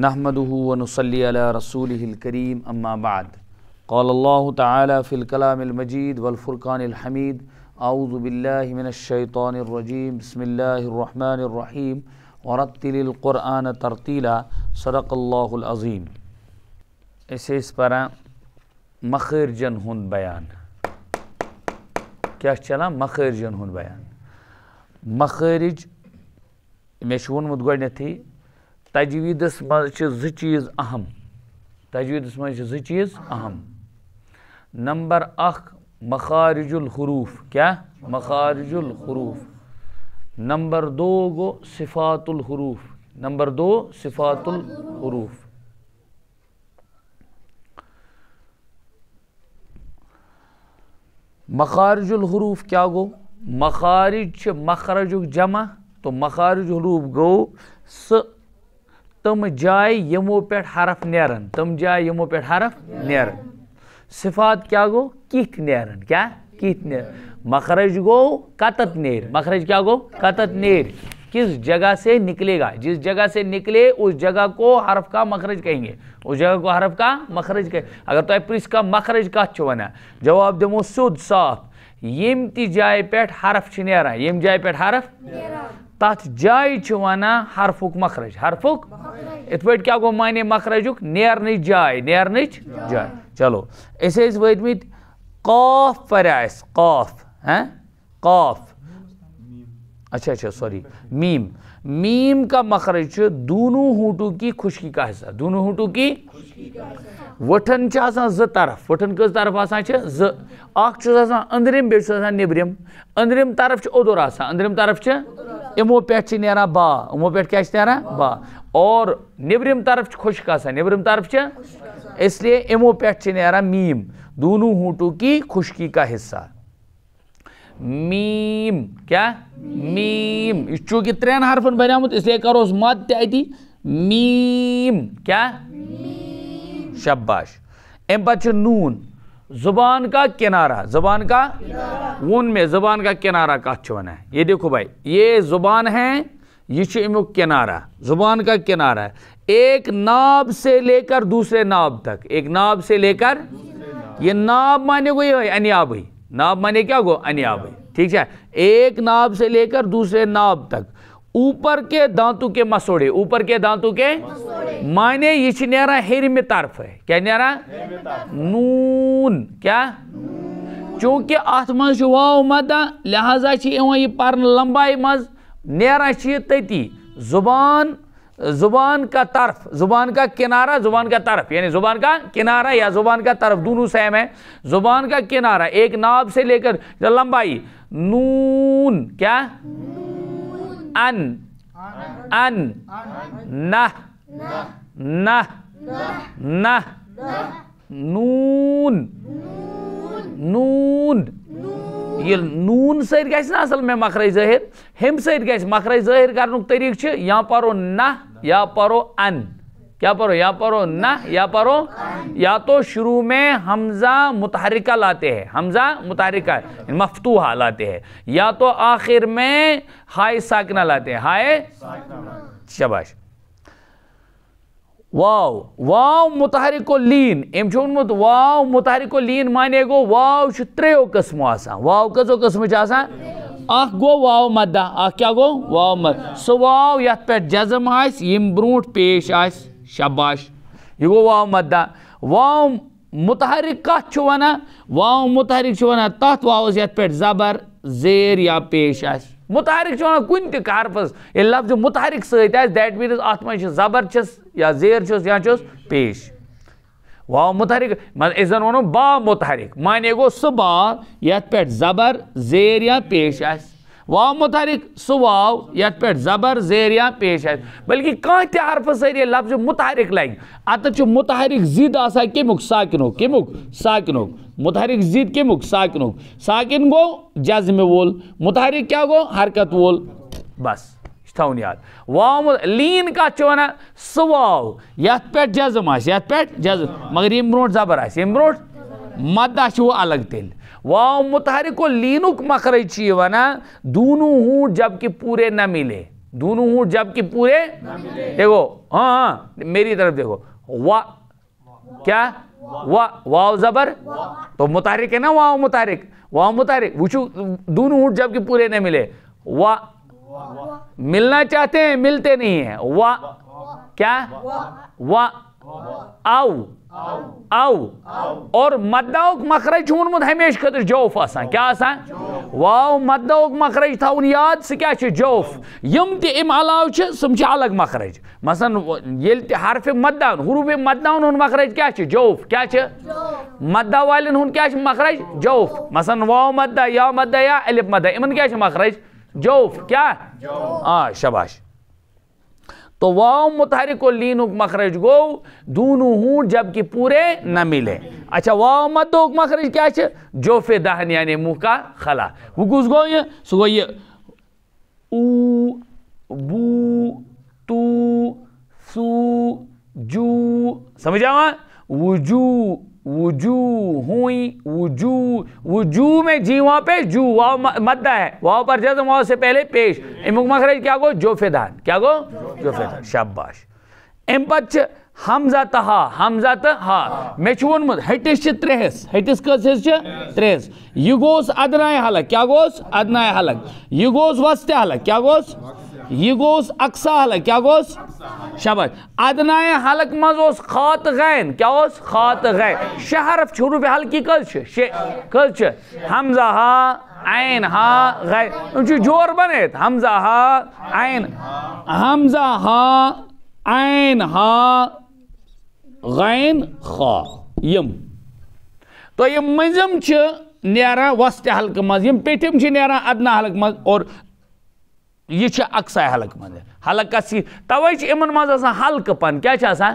نحمده ونصلي على رسوله الكريم أما بعد قال الله تعالى في الكلام المجيد والفرقان الحميد أعوذ بالله من الشيطان الرجيم بسم الله الرحمن الرحيم ورتل القرآن ترتيلا صدق الله العظيم اسے اس پر جن ہند بیان کیا چلا مخرجن ہند بیان مخرج مےٚ چھُ ووٚنمُت گۄڈنٮ۪تھٕے تجویدس م ز چیز اہم تجویدس م زٕ چیز اہم نمبر ا مخارج الحروف کیا مخارج الحروف نمبر دو صفات الحروف نمبر دو صفات الحروف مخارج الحروف کیا گو مخارج مہرجک جمع تو مخارج گو سُہ تم جائے یمو پیٹھ حرف نیرن تم جائے یمو پیٹھ حرف نیرن نیرن صفات کیا گو کیا کیت نیرن مخرج گو قطت نیر مخرج کیا گو قطت نیر کس جگہ سے نکلے گا جس جگہ سے نکلے اس جگہ کو حرف کا مخرج کہیں گے اس جگہ کو حرف مخرج کہیں گے اگر کا مخرج کا کچھ ونانا جواب دمو صاف یم جائے پیٹھ حرف نیران یم جائے پیٹھ حرف تات جائی چھوانا حرفوک مخرج حرفوک مخرج ات ویٹ کیا گو مانے مخرجوک نیر نیچ جائی نیر جائی چلو اسے اس ویٹ میں قاف پر آئیس قاف ہاں؟ قاف اچھا اچھا سوری میم میم کا مخرج چھو دونوں ہوتو کی خوشکی کا حصہ دونوں ہوتو کی وٹن چھا سا ز طرف وٹن کس طرف آسا چھا ز آکھ چھو سا سا اندریم بیٹ سا سا نبریم طرف چھو ادور آسا اندریم طرف چھو یمو پیٹ چھ نیران با یمو پیٹ کیا چھ نیران با اور نبرم طرف چھ خوشک آسان نبرم طرف چھ اس لیے یمو پیٹ چھ نیران میم دونوں ہونٹو کی خوشکی کا حصہ میم کیا میم چونکہ ترین حرفن بنیا مت اس لیے کرو اس مات تی تھی میم کیا میم شباش ام پتہ نون زبان کا کنارہ زبان کا ون میں زبان کا کنارہ ہے یہ دیکھو بھائی یہ زبان ہے یہ چیو کنارہ زبان کا کنارہ ایک ناب سے لے کر دوسرے ناب تک ایک ناب سے لے کر یہ ناب مانے گو یہ انیاب ہی ناب مانے کیا گو انیابھی یعنی ٹھیک ایک ناب سے لے کر دوسرے ناب تک اوپر کے دانتوں کے مسوڑے اوپر کے دانتوں کے معنی یہ نا ہرم طرف کیا نا نون کیا چونکہ ات من لہٰذا یہ پرن لمبائی مز نئی تتی زبان زبان کا طرف زبان کا کنارہ زبان کا طرف یعنی زبان کا کنارہ یا زبان کا طرف دونوں سیم ہے زبان کا کنارہ ایک ناب سے لے کر لمبائی نون کیا अन अन अन न न न नून नून नून ये नून सेर गाइस ना असल में मखरे जाहिर हेम सेर गाइस मखरे जाहिर करनू तरीका छ यहां पर वो नह यहां पर अन یا پڑھو یا پڑھو نہ یا پڑھو یا تو شروع میں حمزہ متحرکہ لاتے ہیں حمزہ متحرکہ یعنی مفتوحہ لاتے ہیں یا تو آخر میں ہائے ساکنہ لاتے ہیں ہائے شباش واو متحرک و لین ایم چون مت متحرک و لین مانے گو و ترو قسم و آتو قسم آخ گو واو مدہ اخ کیا گو واو مدہ سو واو یت پہ جزم آئیس یم بروٹ پیش آئیس شباش یہ گو واو مدہ واو متحرک کنان واو متحرک ونان واو واس پیٹ زبر زیر یا پیش آس متحرک کن تک حرفز یہ لفظ متحرک آس دیٹ مینز آت مجھ زبر چھو یا زیر چھو یا چھو پیش واو متحرک اس با متحرک مانے گو سہ با پیٹ زبر زیر یا پیش آس واو متحرک سو واو یت پیٹ زبر یا پیش آئے بلکہ کرف ثیلے لفظ متحرک آتا چھو متحرک زد کمک ساکنو کمک ساکنو متحرک زد کمک ساکنو ساکن گو جزم وول متحرک کیا گو حرکت وول بس یہ یاد واو وام لین کا سہ سو واو یت یو جزم مگر یم برو زبر آہ یم بروٹ مدہ و الگ تیل واؤ متحرک کو لینک مخرج چاہیے دونوں ہوں جبکہ پورے نہ ملے دونوں ہوں پورے دیکھو ہاں ہاں میری طرف دیکھو کیا زبر تو متحرک ہے نا واؤ متحرک واؤ متحرک وچو دونوں ہوں جبکہ پورے نہ ملے وا ملنا چاہتے ہیں ملتے نہیں ہیں وا کیا وا آؤ او اور مدعو مخرج ہون مد ہمیش کتر جوف آسان کیا آسان واو مدعو مخرج تھا ان یاد سے کیا چھے جوف یم تی ام علاو چھے سمچے الگ مخرج مثلا یل تی حرف مدعو حروف مدعو ان مخرج کیا چھے جوف کیا چھے مدعو والی کیا چھے مخرج جوف مثلا واو مدعو یا مدعو یا علب مدعو امن کیا چھے مخرج جوف کیا جوف شباش تو لین اک مخرج گو دونو ہون جبکہ پورے نہ ملے اچھا اک مخرج کیا چھے جو فی دہن یعنی منہ کا خلا وہ کس گو یہ سو گو یہ او بو تو سو جو سمجھا ہوا وجو وجو ہوئی وجو وجو میں جی وہاں پہ جو وہاں مدہ ہے وہاں پر جزم ہے سے پہلے پیش امک مخرج کیا گو جو فیدان کیا گو جو فیدان شاب باش ام پچ حمزہ تہا حمزہ تہا میں چون مد ہٹس چھ ترہس ہٹس کس چھ ترہس یہ گوز ادنائے حلق کیا گوز ادنائے حلق یہ گوز وستے حلق کیا گوز یہ گوز اقصا حلق کیا گوز شبش ادنائے حلق مز اس خات غین کیا اس خات غین شہرف چھوڑو پہ حلقی کل چھ کل چھ حمزہ ہا عین ہا غین چھو جور بنیت حمزہ ہا عین حمزہ ہا عین ہا غین خا یم تو یہ منظم چھ نیران وست حلق مز یم پیٹم چھ نیران ادنا حلق مز اور یہ چھے اکسا حلق مند ہے حلق کسی تویچ امن ماز آسا حلق پن کیا چھا سا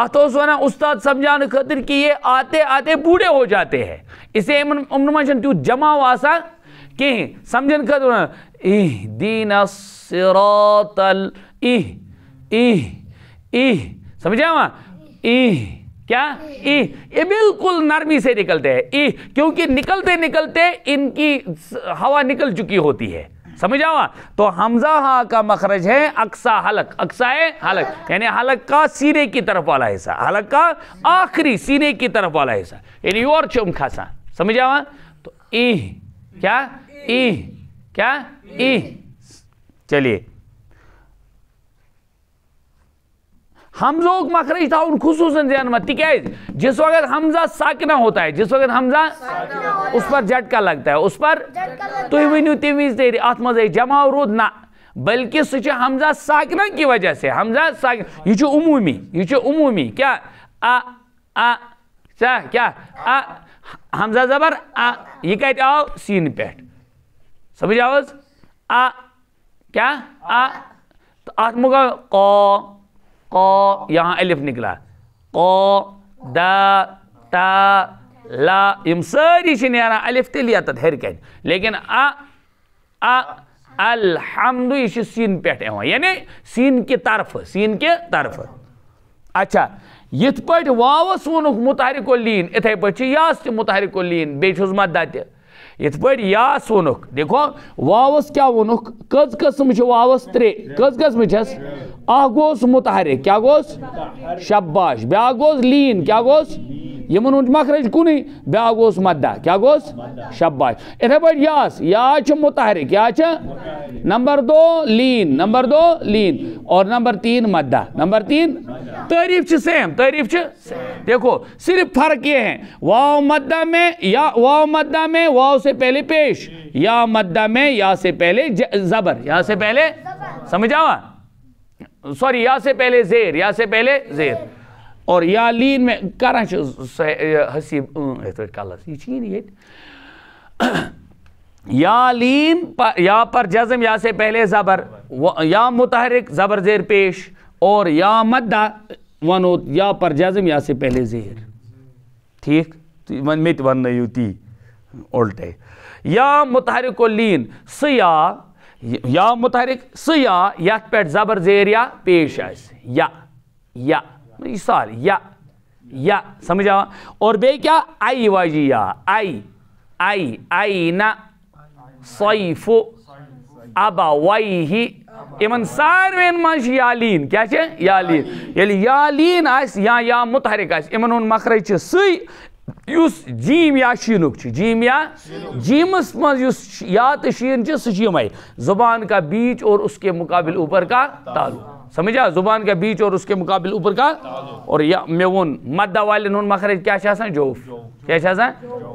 آتو سونا استاد سمجھانے خطر کہ یہ آتے آتے بوڑے ہو جاتے ہیں اسے امن ماز آسا ہے جمع ہو آسا کہ سمجھن کا دونا اہ دین السراط اہ اہ اہ سمجھا ہوا اہ کیا اہ یہ بالکل نرمی سے نکلتے ہیں اہ کیونکہ نکلتے نکلتے ان کی ہوا نکل چکی ہوتی ہے تو حمزہ ہا کا مخرج ہے اکسا حلق ہے حلق یعنی حلق کا سینے کی طرف والا حصہ حلق کا آخری سینے کی طرف والا حصہ یعنی اور کھاسا سمجھا تو ای کیا کیا چلیے حمزہ اوک مخرج تھا ان خصوصاً ذہن میں ٹھیک ہے جس وقت حمزہ ساکنہ ہوتا ہے جس وقت حمزہ اس پر جھٹکا لگتا ہے اس پر تو ہی ونیو تیمیز دیری آتماز ہے جمع اور رود نہ بلکہ سچے حمزہ ساکنہ کی وجہ سے حمزہ ساکنہ یہ چھو عمومی یہ چھو عمومی کیا آ آ سا کیا آ حمزہ زبر آ یہ کہتے آو سین پیٹ سمجھ آوز آ کیا آ آتمو کا قو قو یہاں الف نکلا قو دا تا لا ہم ساری چھ نیارا الف تے لیا تت ہر کہت لیکن ا الحمدو یہ چھ سین پیٹھ ہے یعنی سین کے طرف سین کے طرف اچھا یہ پیٹھ واوس ونک متحرک لین اتھائی پیٹھ چھ یاس تے متحرک و لین بیچ حضمت داتے یہ پہ یا سونک دیکھو واوس کیا ونک کز قسم چھ واوس ترے کز قسم چھس اگوس متحرک کیا گوس شباش بیا گوس لین کیا گوس مخرج کن بیا گوس مدہ کیا گوس شباش اتھے پہ یاس یا متحرک نمبر دو لین نمبر دو لین اور نمبر تین مدہ نمبر تین تعریف سیم تعریف دیکھو صرف فرق یہ ہے واو مدہ میں یا واو مدہ میں واو سے پہلے پیش یا مدہ میں یا سے پہلے زبر یا سے پہلے سمجھاوا سوری یا سے پہلے زیر یا سے پہلے زیر اور یا لین مے کر حسیب کلس یہ چیلین یا پزم یا سے پہلے زبر یا متحرک زبر زیر پیش اور یا مدہ ونوت یا پر جزم یا سے پہلے زیر ٹھیک من تی اولٹے یا متحرک لین یا پیٹ زبر زیر یا پیش یا یا مثال یا یا سمجھا اور بے کیا آئی واجی یا آئی آئی آئینا صیف ابا وائیہی امن ساروین ماش یالین کیا چھے یالین یلی یعنی یالین آس یا یا متحرک آس امن ان مخرج چھے سی یوس جیم یا شینک چھے جیم یا جیم اس ماز یوس یا تشین چھے سجیم آئی زبان کا بیچ اور اس کے مقابل اوپر کا تعلق سمجھا زبان کا بیچ اور اس کے مقابل اوپر کا اور یا میون مدہ والن مخرج کیا سن جوف کیا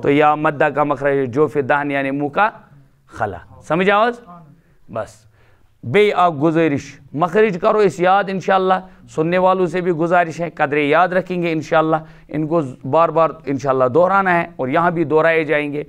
تو یا مدہ کا مخرج جوف دہن یعنی منہ کا خلا سمجھا آز بس بے آگ گزارش مخرج کرو اس یاد انشاءاللہ سننے والوں سے بھی گزارش ہے قدرے یاد رکھیں گے انشاءاللہ ان کو بار بار انشاءاللہ شاء دہرانا ہے اور یہاں بھی دہرائے جائیں گے